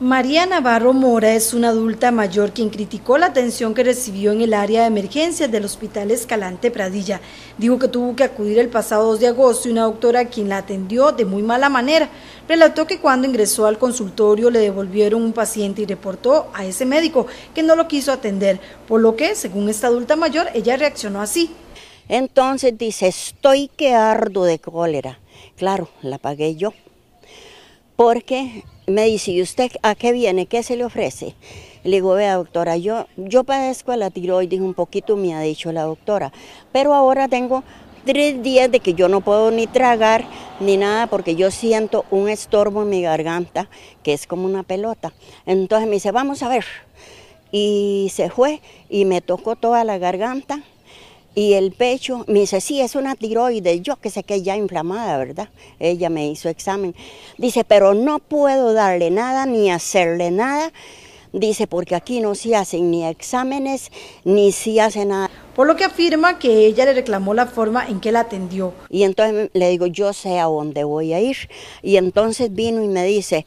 María Navarro Mora es una adulta mayor quien criticó la atención que recibió en el área de emergencias del Hospital Escalante Pradilla. Dijo que tuvo que acudir el pasado 2 de agosto y una doctora quien la atendió de muy mala manera. Relató que cuando ingresó al consultorio le devolvieron un paciente y reportó a ese médico que no lo quiso atender, por lo que, según esta adulta mayor, ella reaccionó así. Entonces dice, estoy que ardo de cólera. Claro, la pagué yo, porque me dice, ¿y usted a qué viene? ¿Qué se le ofrece? Le digo, vea doctora, yo, yo padezco la tiroides un poquito, me ha dicho la doctora, pero ahora tengo tres días de que yo no puedo ni tragar ni nada porque yo siento un estorbo en mi garganta que es como una pelota. Entonces me dice, vamos a ver. Y se fue y me tocó toda la garganta y el pecho, me dice, sí, es una tiroides, yo que sé que ya inflamada, ¿verdad? Ella me hizo examen. Dice, pero no puedo darle nada ni hacerle nada. Dice, porque aquí no se hacen ni exámenes ni se hace nada. Por lo que afirma que ella le reclamó la forma en que la atendió. Y entonces le digo, yo sé a dónde voy a ir. Y entonces vino y me dice,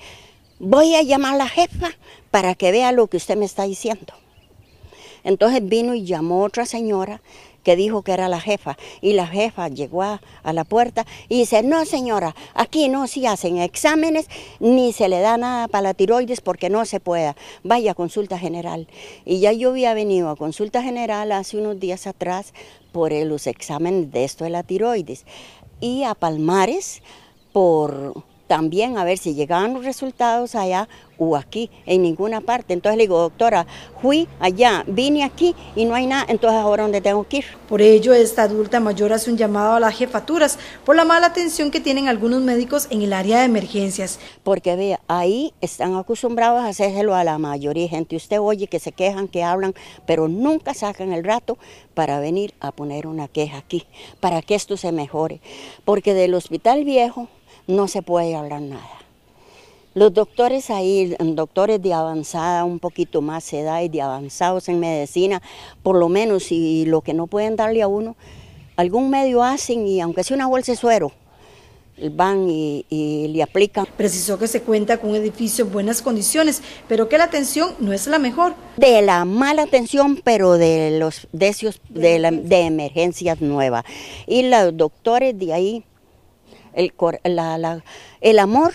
voy a llamar a la jefa para que vea lo que usted me está diciendo. Entonces vino y llamó otra señora que dijo que era la jefa, y la jefa llegó a, la puerta y dice, no señora, aquí no se hacen exámenes, ni se le da nada para la tiroides porque no se pueda, vaya a consulta general. Y ya yo había venido a consulta general hace unos días atrás por los exámenes de esto de la tiroides, y a Palmares por también a ver si llegaban los resultados allá o aquí, en ninguna parte. Entonces le digo, doctora, fui allá, vine aquí y no hay nada, entonces ahora dónde tengo que ir. Por ello, esta adulta mayor hace un llamado a las jefaturas por la mala atención que tienen algunos médicos en el área de emergencias. Porque vea, ahí están acostumbrados a hacerlo a la mayoría de gente. Usted oye que se quejan, que hablan, pero nunca sacan el rato para venir a poner una queja aquí, para que esto se mejore. Porque del hospital viejo no se puede hablar nada. Los doctores ahí, doctores de avanzada, un poquito más edad y de avanzados en medicina, por lo menos, y lo que no pueden darle a uno, algún medio hacen y aunque sea una bolsa de suero, van y, le aplican. Precisó que se cuenta con un edificio en buenas condiciones, pero que la atención no es la mejor. De la mala atención, pero de los de emergencias nuevas. Y los doctores de ahí el, amor,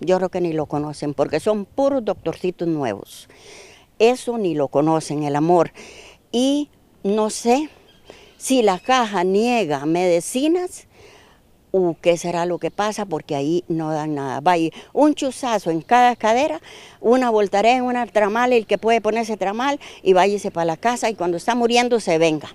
yo creo que ni lo conocen, porque son puros doctorcitos nuevos. Eso ni lo conocen, el amor. Y no sé si la caja niega medicinas, O qué será lo que pasa, porque ahí no dan nada. Va ir un chuzazo en cada cadera, una voltaré, una tramal, el que puede ponerse tramal y váyase para la casa y cuando está muriendo se venga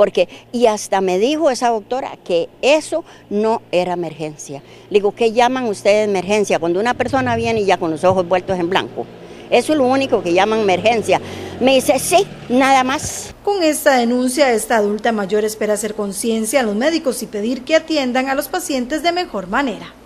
porque, y hasta me dijo esa doctora que eso no era emergencia. Le digo, ¿qué llaman ustedes emergencia? Cuando una persona viene y ya con los ojos vueltos en blanco. Eso es lo único que llaman emergencia. Me dice, sí, nada más. Con esta denuncia, esta adulta mayor espera hacer conciencia a los médicos y pedir que atiendan a los pacientes de mejor manera.